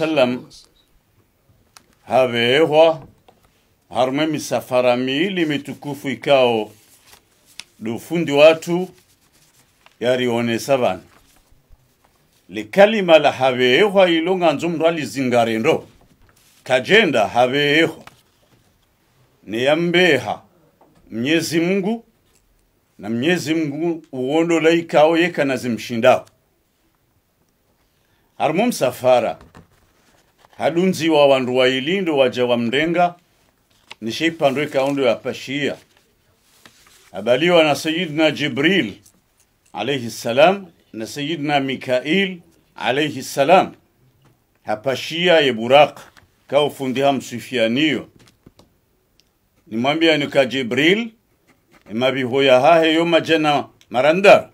wasallam havehwa harume misafara miili mitukufu ikao dufundi watu yarionesa vanu likalima la havehwa ilo ng'anzo mndu alizingarendo kajenda havehwa neyambeha mnyezi mngu na mnyezi mngu uondola ikao yekana zimshindao msafara hadunziwa wandu wailindo waja wa mndenga nishipandu ikaundo ya pashia abaliwa na sayidina jibril alayhi salam na sayidina mikail alayhi salam hapashia ye buraq kaufundi hamswifianiyo nimwambia nika jibril imabihoya haheyo majana marandar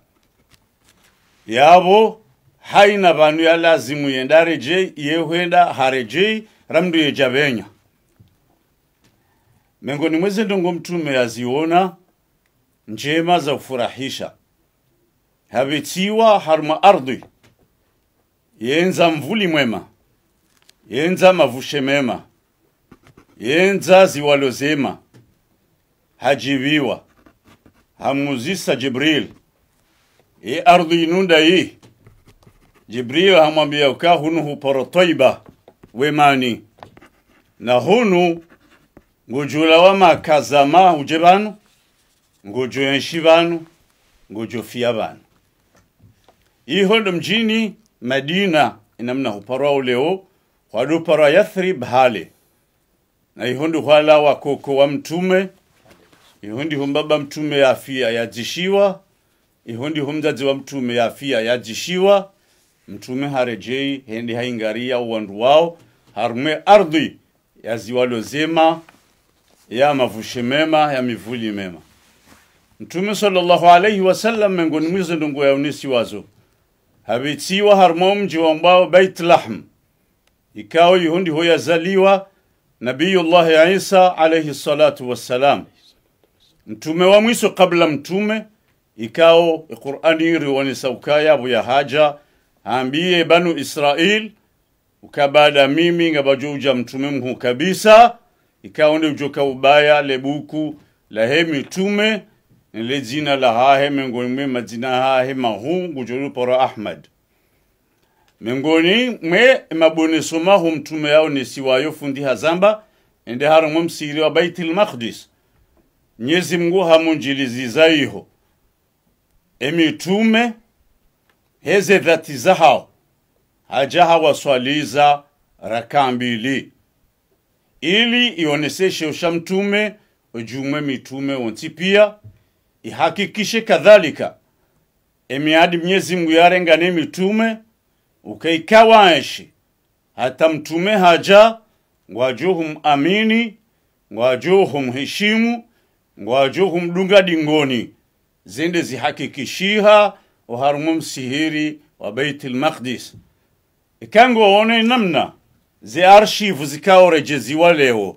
yabo haina vanhu ya lazimu yenda rejei yehwenda harejei ramndu yejavenya mengoni mwezi ndongo mtume aziona njema za kufurahisha havitiwa haruma ardhi yenza mvuli mwema yenza mavushe mema yenza ziwalo zema hajiviwa hamuzisa jibril ye ardhi inunda hii Jibril hamwambia uka hunu huporo toiba wemani na hunu ngujula makazama uje banu nguju enshi banu nguju fia banu ndo mjini Madina inamna huporo uleo hwaduparwa Yathrib hale na iho hwala wakoko wa mtume ihondi humbaba mtume yafia yajishiwa ihondi humzazi wa mtume yafia yajishiwa mtume harejei hendi haingaria uwandu wao harume ardhi ya ziwa zema ya mavushe mema ya mivuli mema mtume sallallahu alaihi wasallam mengoni mwizo ndungu ya unisi wazo habitiwa harumo mji wambao bait lahm ikawa yuhu ndiho nabiyullahi isa alayhi salatu wassalam mtume wa mwiso kabla mtume ikao iqur'ani riwani saukaya abu ya haja ambie banu israel ukabada mimi ngabajuja mtume mhu kabisa ikaonde ujoka ubaya lebuku lahe mitume nile jina la hahe mengoni mwe majina hahe mahu gujulu pora ahmad mengoni mwe maboneso mahu mtume yao nesiwayo fundi hazamba ende mwe msiri wa baitil maqdis mnyezi mngu hamunjilizizaiho emitume heze dhati zahao hajahawaswaliza raka mbili ili ioneseshe usha mtume ujumwe mitume wonsi pia ihakikishe kadhalika emiadi mnyezi mngu mitume ukaikawaeshi hata mtume haja ngwajuhum amini ngwajuhum heshimu ngwajuhum dunga dingoni zende zihakikishiha وهرموم سهيري وبيت المقدس ikango one namna ze archive zikaorejezwa leo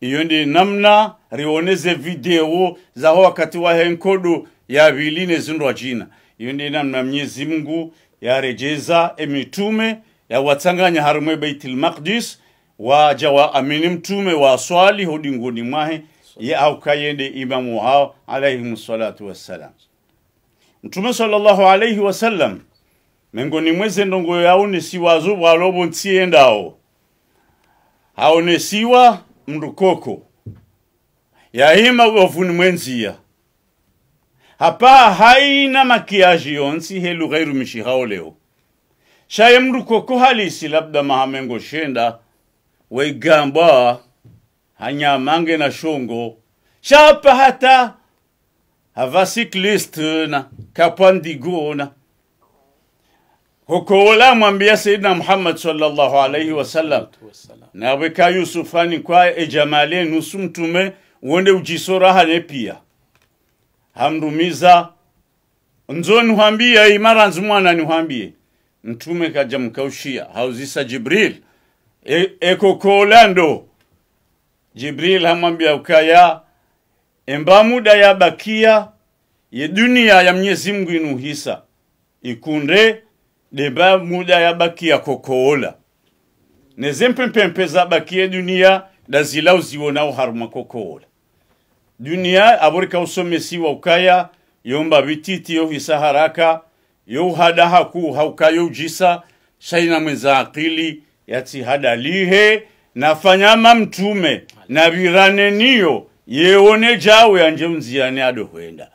iyo ndi namna rioneze video zaho wakati wa henkodu ya viline zindwa jina iyo ndi namna mnyezi mngu yarejeza emitume yawatsanganya harimwe beitil maqdis waja wa amini mtume waswali hodinguni mwahe ye aukayende imamu hao alaihim salatu wassalam mtume sallallahu alaihi wasallam mengoni mwezendongoyo yaonesiwa azobwalobo ntsiyendawo aonesiwa mndukoko yahima wavuni mwenziya hapa haina makiaji yonsi helu ghairu mishihao leo shaye mndukoko halisi labda mahamengo shenda weigambwa hanyamange na shongo shapa hata havasiklistuna kapwandiguna hokowola mwambia sayidina muhammad sallallahu alaihi wasallam naweka yusufani kwa ejamale nusu mtume wonde ujisora hane pia hamrumiza nzo nihuambie imara nzimwana nihuambie mtume kaja mkaushia hauzisa jibril e, jibril hamwambia ukaya emba bakia yabakia dunia ya mnyezi Mungu inuhisa ikunde deba muda yabakia kokoola nezempempempe zabakie da zilau ziwonao haruma kokoola duniya aborika wa ukaya yomba yo yohisa haraka youhada haku hauka jisa shaina mweza akili yati hadalihe nafanyama mtume naviraneniyo yewone jawe anje mziyane adohwenda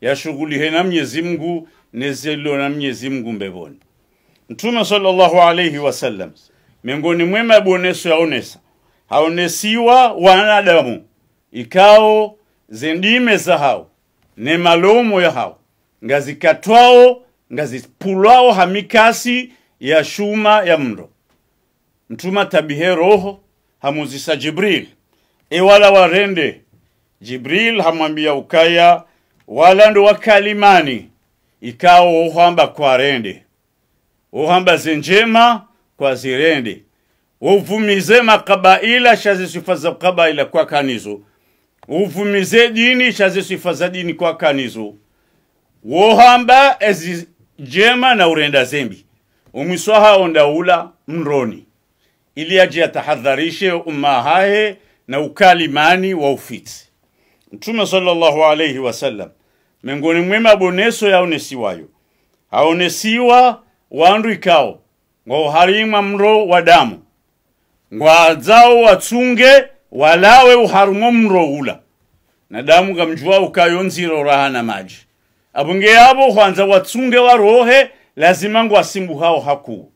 yashughulihe na mnyezi mngu nezelo na mnyezi mngu mbevoni mtume sallallahu alaihi wasallam miongoni mwema boneso yaonesa haonesiwa wanadamu ikao zendime za hao ne malomo ya hao ngazikatwao ngazipulwao hamikasi ya shuma ya mndo mtuma tabihe roho hamuzisa jibril ewala warende Jibril hamwambia ukaya ndo wakalimani uhamba kwa rende uhamba zinjema kwa zirende uvumize makabaila sifa za kabaila kwa kanizo uvumize dini sifa za dini kwa kanizo wohamba ezi jema na urenda zembi umwiswaha ondaula mroni ili aje atahadharishe umma hahe na ukalimani wa ufiti Mtume sallallahu alayhi wasallam mengoni mwema boneso yaonesiwayo aonesiwa wandu ikao ngo uharimwa mro wa damu ngo adzao watsunge walawe uharumo mro ula na damu kamjua ukayo nziro raha na maji abunge yabo hwanza watsunge warohe lazima ngo asimbu hao haku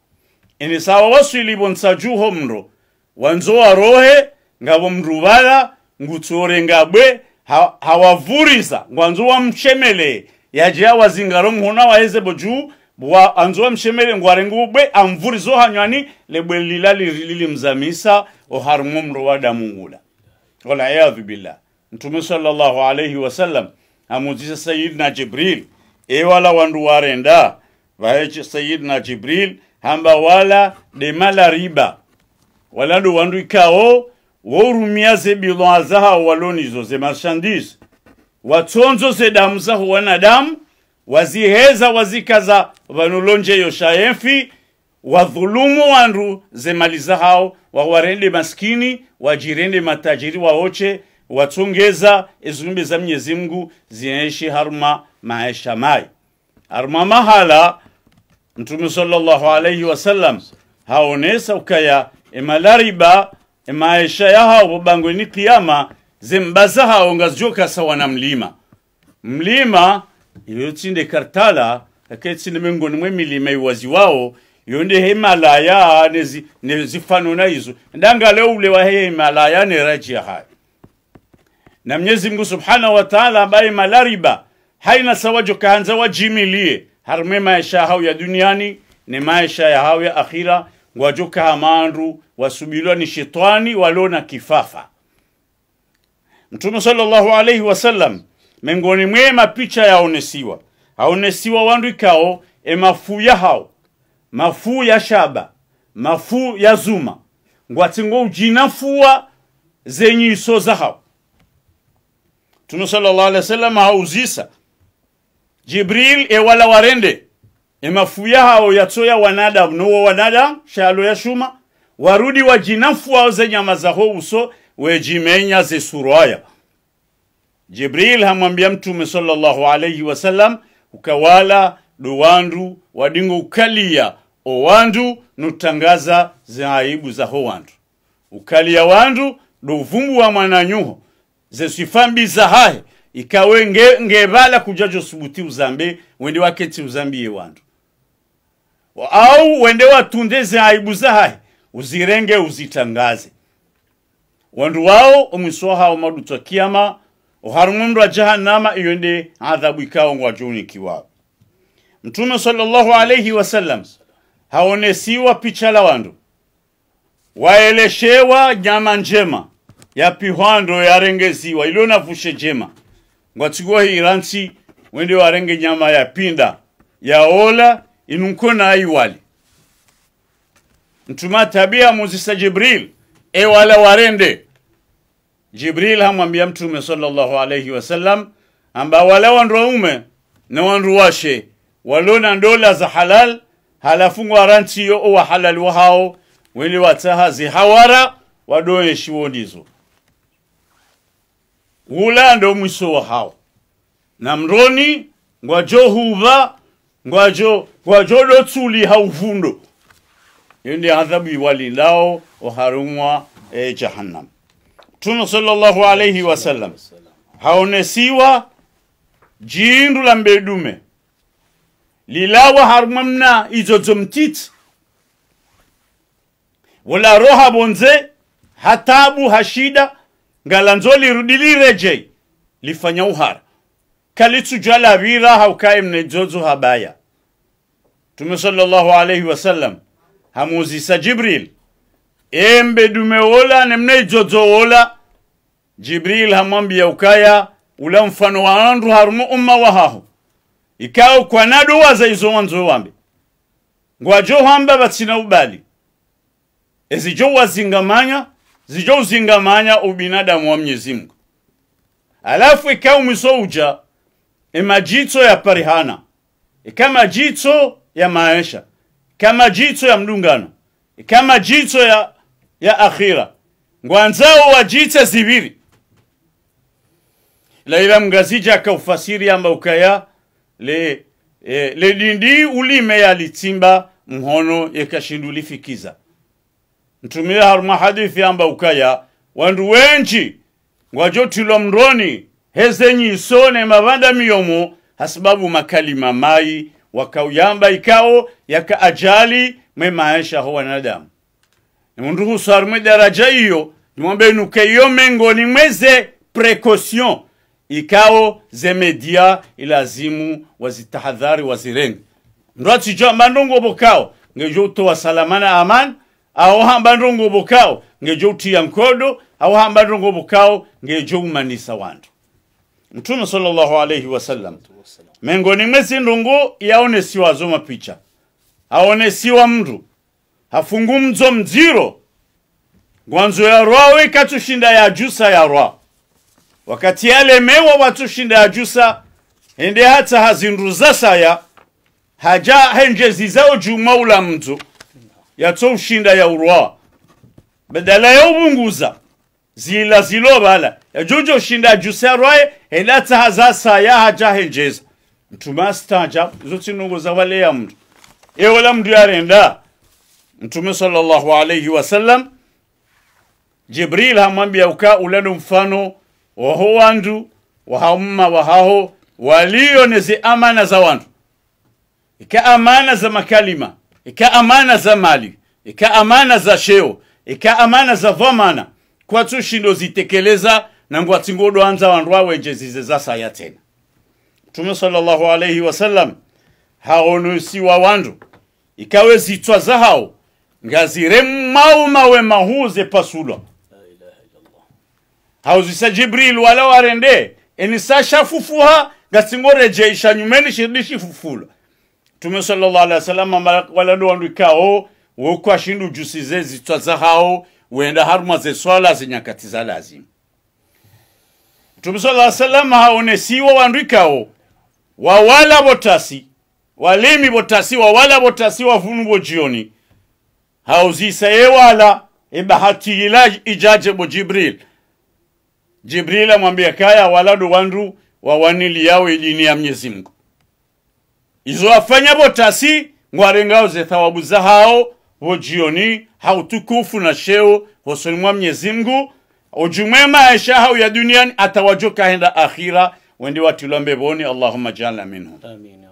ini sawa waswilibo nsajuho mro wanzo warohe ngabo mruvala ngutsore ngabwe ha, hawavurisa ngwanzo wamshemele yaje awazingaro mhona waeze boju bwa mchemele ngwarengu ngwarengubwe amvurizo hanywani lebwe lilali lilimzamisa oharumu mro wa damungula wala ya billah mtume sallallahu alayhi wasallam amuzisa sayyidina jibril ewala wandu warenda vaheche sayyidina jibril hamba wala demala riba waladu wandu ikao worumia ze bilon zahawo walonizo ze marchandise watsonzo ze damu zaho wanadamu waziheza wazikaza vanulonjeyo shaemfi wadhulumu wandu ze mali hao wawarende maskini wajirende matajiri waoche watsongeza ezumbe za mnyezi mngu zinaishi haruma maisha mai haruma mahala mtume sallallahu alaihi wasallam haonesa ukaya emalariba E, maisha yahao babangwe ni kiyama zembaza hao ngazoka sawa na mlima mlima iyotsinde kartala aketsinde miongoni mwe milima iwazi wao yonde himalaya nezi nezifanona izo ndangale ule wa himalaya ne rajia hai na mnyezi Mungu subhana wa Ta'ala bai malariba haina sawajo kahanza wajimilie harme maisha hao ya duniani ni maisha ya hao ya akhira ngwajuka amandu wasubiliwa ni shetani walona kifafa mtume sallallahu alaihi wasallam mengoni mwe mapicha yaonesiwa aonesiwa wandu ikao emafu hao mafu ya shaba mafu ya zuma ngwatsingo ujinafuwa zenyi iso zahao mtume sallallahu alaihi wasallam hauzisa jibril ewala warende emafu yahawo yatsoya wanadamu nowo wanadamu shalo ya shuma warudi wajinafu wao ze nyama zaho uso wejimenya ze suraya jibril hamwambia mtume sallallahu alayhi wasallam ukawala dowandu wadingo ukalia owandu nutangaza ze aibu zaho wandu ukalia wandu dovumbu wa mwananyuho ze sifambi zahahe ikawe ngevala nge, kujajo subuti uzambe wendi waketi uzambiye wandu au wende watundeze aibu zahayi uzirenge uzitangaze wandu wao omwisoha omadutso kiyama oharimwe mndu wa jahannama iyo ndi adhabu ikao ngwajunikiwao mtume sallallahu alayhi wasallam haonesiwa picha la wandu waeleshewa nyama njema yapihwando yarengeziwa ilo navushe jema ngwatsikwa hiransi wende warenge nyama yapinda yaola inunkona wali ntuma tabia muzisa jibril ewala warende jibril hamwambia mtume sallallahu alayhi wasallam amba wala wandu waume na wandu washe walona ndola za halal halafungwa yo wa halal wahao wili wataha zihawara wadoye shiwonizo wula ndo mwiso wahao na mroni ngwajohuva ngwajo lo lotsuli ha uvundo ndi adhabu iwalilao oharumwa e jahannam mtume sallallahu alayhi wasallam haonesiwa jindu la mbedume lilawa harumwa mna izodzo mtiti wala roha bonze hatabu hashida ngalanzo lirudi lirejei lifanya uhara kalitujala vira haukae mnejozo habaya tume sallallahu alayhi wasallam hamuzisa jibril embe mnejozo nemneijozowola jibril hamwambia ukaya ula mfano wa andu harumu umma kwa nadu kwanadowaza izo wanzo wambe ngwajo hamba batina ubali ezijo wazingamanya zijo uzingamanya ubinadamu wa mnyezimngu alafu ikawo miso uja emajicho ya parihana kama jitso ya maisha kama jitso ya mdungano kama jitso ya, ya akhira ngwanzao wajicha zibiri laila mngazija ufasiri amba ukaya le e, lelindi ulime yalitimba mhono lifikiza ntumia haruma hadithi amba ukaya wandu wenji ngwajotilwa mndoni hezenyi isone mavandamiyomo hasibabu makali mamai wakauyamba ikao yaka ajali mwe maisha ho wanadamu nimundu huswari daraja iyo nuke iyo ni mweze precaution ikao media ilazimu wazitahadhari wazirengi ndo atsijwa mbandongo bokao ngejo utowa salamana aman au hambandungu bokao ngejo utiya nkodo ao hamba bokao ngejo umanisa wandu mtume sallallahu alayhi wasallam mengoni mwezi ndungu yaonesiwa zo mapicha aonesiwa mndu mzo mdziro ngwanzo ya rwa wekatushinda ya jusa ya rwa wakati yalemewa watushinda ya jusa ende hata hazinduza saya haja henjezi zao juu maula mtu yatoushinda ya urwa badala ya ubunguza zila zilo bala shinda zilovala yajuja ushinda haja arwaye endatsaha zasaya hajahenjeza nungo za wale ya mtu e wala mtu yarenda mtume sallallahu alayhi wasallam jibril hamwambia uka ulano mfano wa waho wandu wa haho walio neze amana za wandu ika amana za makalima ika amana za mali ika amana za sheo ika amana za vomana shindo zitekeleza na ngwatsingodwanza wandu zizeza saya tena mtume sallallahu alayhi wasallam haonusiwa wandu ikawe zitswa zahawo ngazire mau maumawe mahuze pasulwa hauzisa jibril wala warende enisa enisashafufuha ngatsingorejeisha nyumeni shirdishifufulwa mtume sallallahu alayhi wasallam waladowandu ikawo wokwashindu jusize zitswa zahawo wenda ze swala nyakati za lazima mtume sala salama haonesiwa wandwikawo wawala botasi walimi botasi wawala botasi wavunu bojioni hauzisa ewala e ila ijaje bo jibril jibril amwambia kaya do wandu wawanili yawo idini ya mnyezi mngu izo afanya botasi ngwarengao ze thawabu za hao huo jioni hautukufu na sheo hosolimwa Mwenyezi Mungu ujumwema aisha hau ya duniani atawajoka henda akhira wende watulwa boni Allahumma jalna minhum amin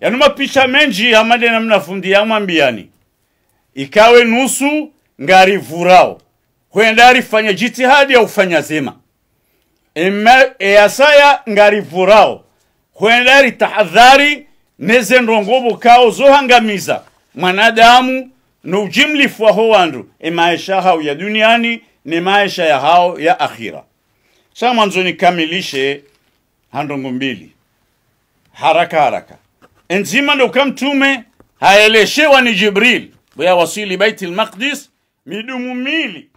yani mapisha menji na mnafundi ya mwambiani ikawe nusu ngari vurao kwenda alifanya jitihadi ya ufanya zema eyasaya e vurao kwenda alitahadhari neze ndongo kao zohangamiza mwanadamu ni ujimlifu wa ho wandu e maisha hao ya duniani ni maisha ya hao ya akhira sa mwanzo nikamilishe handongo mbili haraka haraka enzima ndoka mtume haeleshewa ni jibril buya wasili baiti lmaqdis midumu mili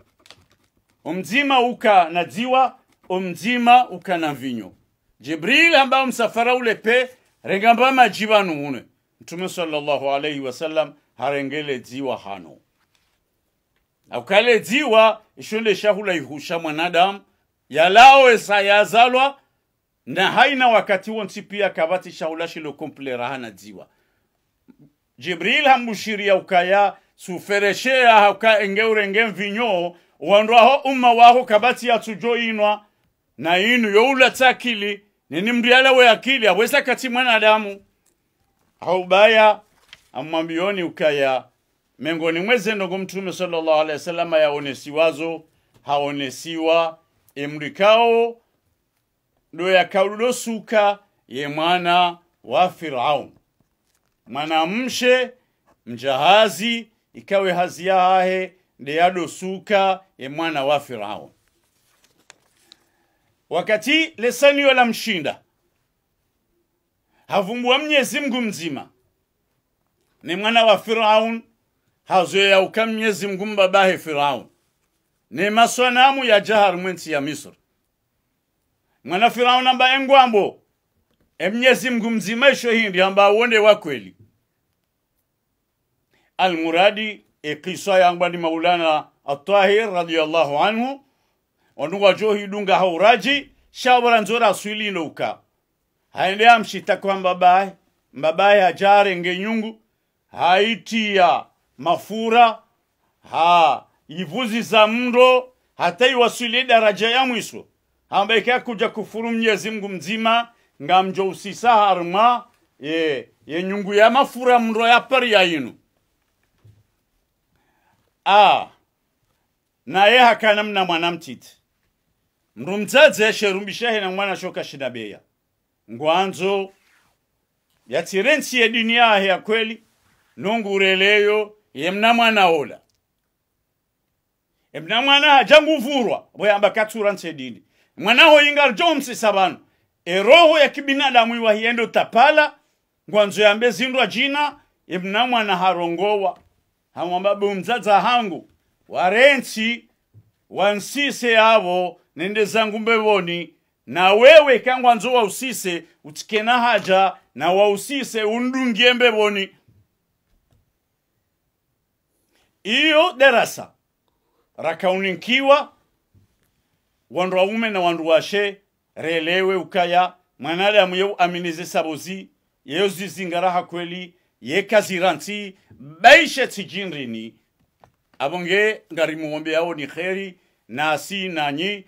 umzima uka na ziwa umzima uka na vinyo jibril ambao msafara ule pe rengamba majivanu une mtume sallallahu alaihi wasallam harengeledziwa hano na akukaledziwa ishonde shahulaihusha mwanadamu yalawesa yazalwa na haina wakati wonsi pia kavati shahula shahulashilo komplera hana dziwa jibril hambushiria ukaya sufereshea hauka enge urenge mvinyo wandwaho umma waho kabati inwa na inu youla tsakili nini mndu yalawe akili awesa kati mwanadamu haubaya amma ukaya mengoni mwe zendo mtume sallallahu alaihi wasallam yaonesiwazo haonesiwa emrikao ndo yakaulo ye mwana wa Firaun mwanamshe mjahazi ikawe hazia hahe ndeyado suka ye mwana wa Firaun wakati lesaniyo la mshinda havumbua mnyezi Mungu mzima ni mwana wa Firaun, hazoyauka Mwenyezi Mungu mbabahe Firaun, ni maswanamu ya jahar mwensi ya Misri. Mwana Firaun amba engwambo e Mwenyezi Mungu mzima isho hindi amba wonde wa kweli. Almuradi ikiswa e yangwa ni Maulana Atahir radiyallahu anhu wanuwa johi dunga hauraji shawara nzora aswili uka haende amshita kwa mbabaye mbabaye hajare ngenyungu haitia mafura ha ivuzi za mndo hata hataiwasulie daraja ya mwiso ambaye kuja kufuru Mwenyezi Mungu mzima ngamjo usisaharma ye, ye nyungu ya mafura mndo ya pari ya inu a naye hakana mna mwana mtiti mndu mdzadzi sherumbishahe na mwana shoka shinabeya ngwanzo yatsirensi yedini yahe ya kweli nongure yemna mwana ola emna mwana hajanguvurwa boyamba katsura ntsedini mwanaho ingari jomsisa vanhu eroho ya kibinadamu iwa hiendo tapala ngwanzo yambe zindwa jina emna mwana harongowa hamwamba bumzadza hangu warentsi wansise yavo nende zangu mbevoni na wewe kangwanzo wa usise utikena haja na wa usise undungie mbevoni hiyo darasa rakaunikiwa wandu waume na wandu washe relewe ukaya mwanadamu yo amineze sabozi yeyo hakweli kweli yekaziransi baishe tsijinrini abonge ngari muombe yao ni kheri nasi nanyi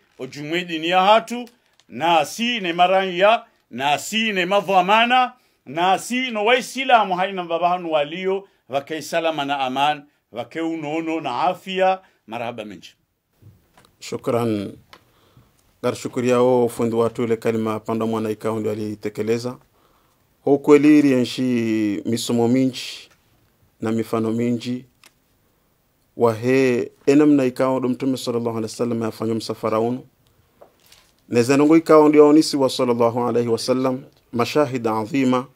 dini ya hatu nasi ne maranya nasi ne mavwamana nasi no waisilamu haina babahanu walio wakaisalama na aman wakeu nono na afya marahaba menji shukran gar shukuria o fundi watu ile kalima panda mwana ikao alitekeleza ho kweli misomo minji na mifano minji wahe enamna ikao do mtume sallallahu alaihi wasallam afanywa msafara unu nezanongo ikao ndio onisi wa sallallahu alaihi wasallam mashahida adhima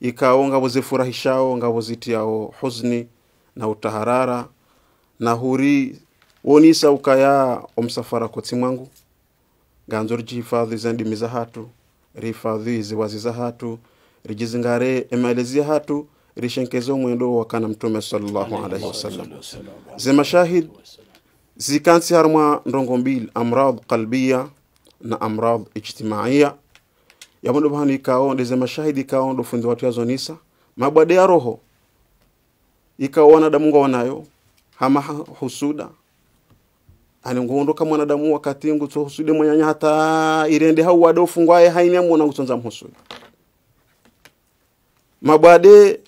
ikao ngabo zifurahishao ngabo zitiao huzni na utaharara na huri wonisa ukaya omusafara kotsi mwangu ganzo rijihifadhi zendimiza hatu rihifadhi za hatu rijizingare emalezia hatu rishenkeze omwendo wakana mtume sallallahu alaihi wasallam zimashahid zikansi harumwa ndongo mbili amrad qalbiya na amrad ijtimaiya yamondo bahani ikaondo zemashahidi ikaondo fundi watu yazonisa mabwade ya roho ikawa wanadamu wanayo hama husuda anongondoka mwanadamu wakati ngutso husude mwanyanya hata irende hau wadofu ngwaye hainia mwona ngutsonza mhusude mabwade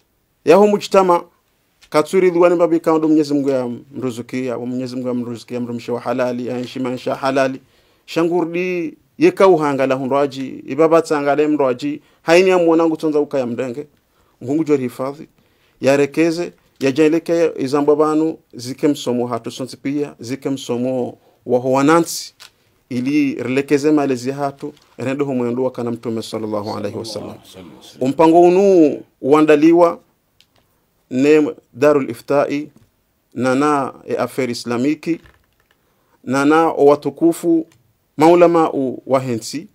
yaho muchitama katsuridhiwani babikaundo mnyezi mungu ya mruzuki ya mnyezi mungu ya mruzuki ya mrumshe wa halali ya nshima nsha halali shangurdi uhanga la hundwaji ibaba yekauhangala hunrwaji ibabatsangale mrwaji hainia mwona ngutsonza ukaya mrenge ngungu jori hifadhi yarekeze yajaelekea izambwa banu zikemsomo hatu sonsi pia zike msomo wanansi ili rilekeze malezi hatu enedoho mwendo wakana mtume sallallahu alaihi wasallam umpango unu uandaliwa ne darul nana e afer islamiki nana o watukufu maulama u wahensi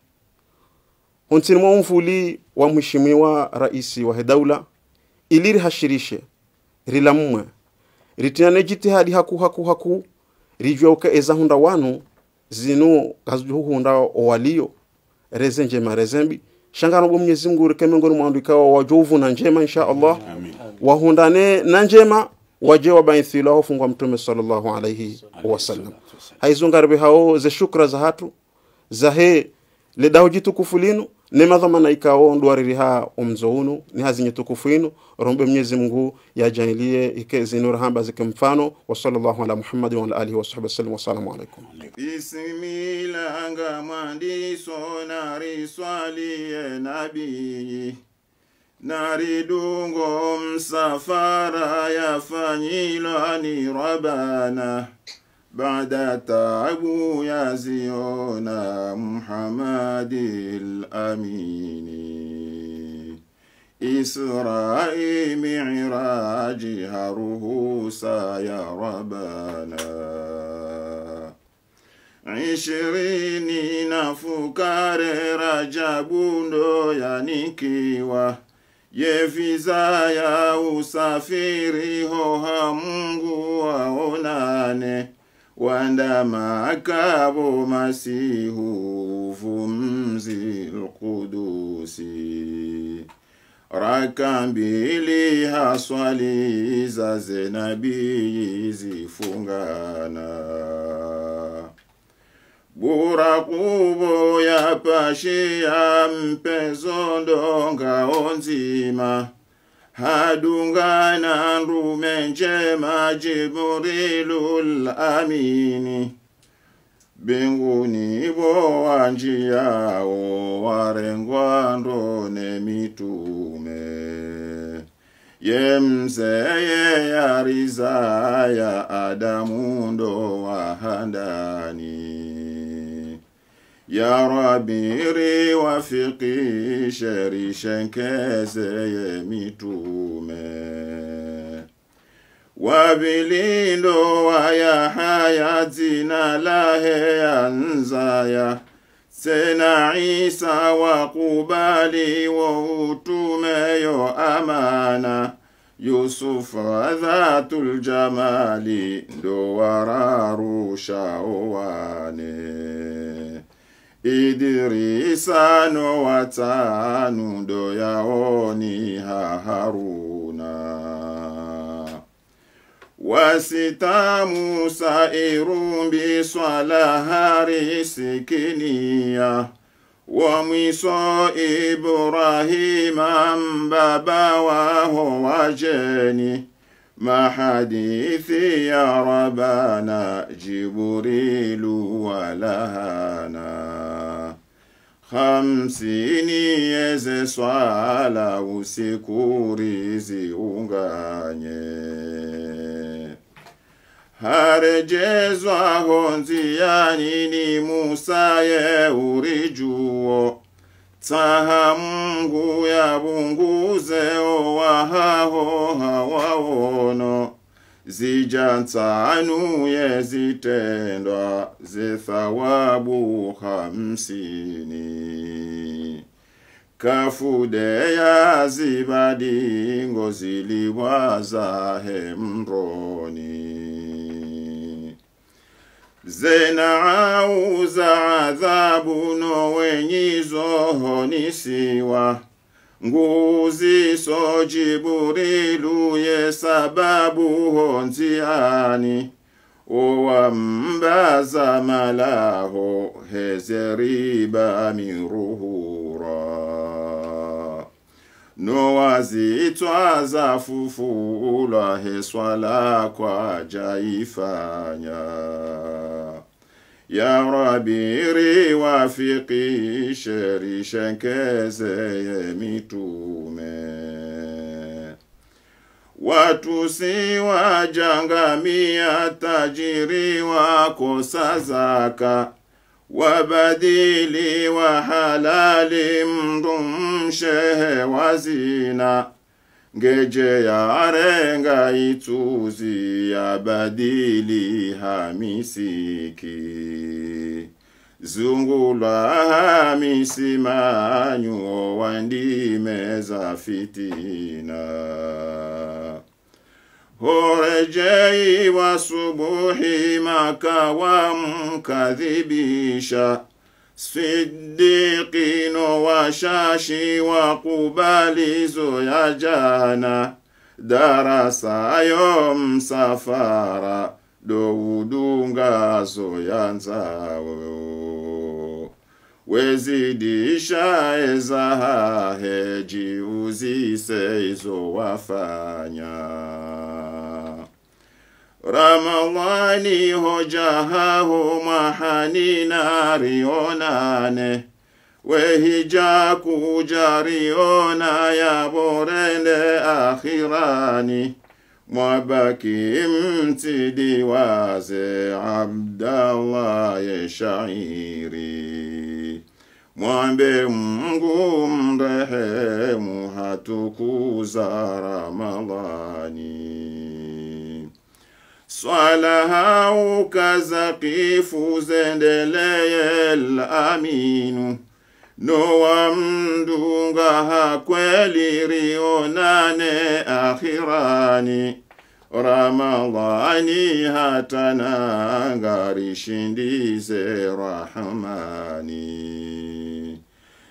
huntini mwa umfuli wa mheshimiwa raisi wa hedaula ili rihashirishe rilamwa ritina ritinane jitihadi haku haku haku rijweuke eza hunda wanu zinu hunda owaliyo reze njema rezembi shangano bwo mnyezi mungu ureke miongoni mwandu ikawa wajovu na njema insha allah wahundane na njema waje wabaithilaho fungwa mtume sallallahu alaihi wasallam haizungarbe hao ze shukra za hatu zahe ledaho jitukufu linu ne madhamana ikao ndwariri ha omzounu ni hazinye tukufu inu rombe mnyezi mungu yajailie ike zinura hamba zike mfano wa sallallahu ala muhammadi wa alihi wa sahbihi wa wassalamu alaikum bisimilanga mwandiso sonari nabi nabii naridungo msafara yafanyilwa ni rabana بعد تعبوا يا زيون محمد الأمين إسراء معراجها رؤوسا يا ربنا عشرين فكار رجب يا نكيوة يفزا يا أسافيري هو همغو ونانه wanda makabo masihu vumzi lkudusi raka mbili haswali za zenabii zifungana bura kubo ya pashia mpezondonga onzima hadungana rume njema Jibrilul amini mbinguni vowa njiyao warengwa ndone mitume yemzeye yarizaya adamu ndo wahandani يا ربيري وفقي شري شنكاسة يميتوما وبليلو ويا حياتنا لا هي أنزايا سنا عيسى وقبالي ووتوميو أمانة يوسف ذات الجمال دوارا روشا واني Idrisa no watanu ndo yaoni ha Haruna wasita Musa irumbi swala harisikinia wa mwiso Ibrahima mbaba waho wajeni mahadithi ya Rabbana Jibrilu walahana hamsini yezeswala usikurizi unganye harejezwa honziyanini musaye urijuwo tsaha mungu yabunguzeo wahaho hawawono zijansanuye zitendwa zethawabu hamsini kafudeya zibadingo zilibwa za hemroni zenaau za adhabu nowenyizohonisiwa nguzi Jiburilu ye sababu honziani owambaza malaho hezeriba miruhura nowazitwaza fufulwa heswala kwa jaifanya يا rabiri wafiqi sherisha nkeze ye mitume watusi wajangamia tajiri wakosa zaka wabadili wa halali mndu wazina Ngeje yarenga ya badili hamisiki zungulwa hamisimanyuo wandimeza fitina horejei wa subuhi makawa mkadhibisha siddiqino wa wakubalizo ya jana darasa yomsafara doudungazo ya nzawo wezidisha ezahahe jiuzise wafanya. ramadhani hojaha huma hanina rionane wehija kujariona yaborende akhirani mwabaki mtidi waze abdallah ye shairi mwambe mungu mrehemu hatukuza ramadhani kifu zaqifu zendeleyel aminu nowamdunga hakweli rionane akhirani ramadhani hatananga rishindize rahmani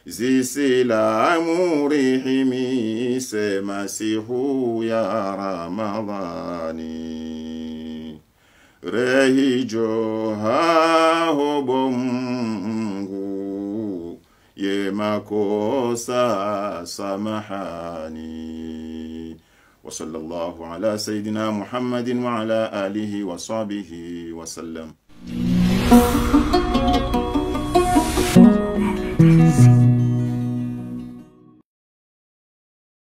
zisilamu rihimise masihu ya ramadhani rehijo ha hobongu ye makosa samahani وصلى الله على سيدنا محمد وعلى آله وصحبه وسلم